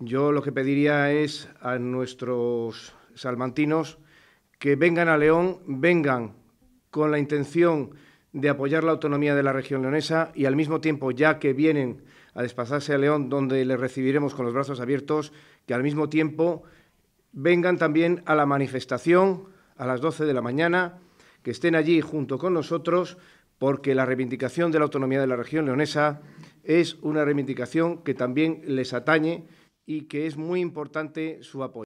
Yo lo que pediría es a nuestros salmantinos que vengan a León, vengan con la intención de apoyar la autonomía de la región leonesa y al mismo tiempo, ya que vienen a desplazarse a León, donde les recibiremos con los brazos abiertos, que al mismo tiempo vengan también a la manifestación a las 12 de la mañana, que estén allí junto con nosotros, porque la reivindicación de la autonomía de la región leonesa es una reivindicación que también les atañe y que es muy importante su apoyo.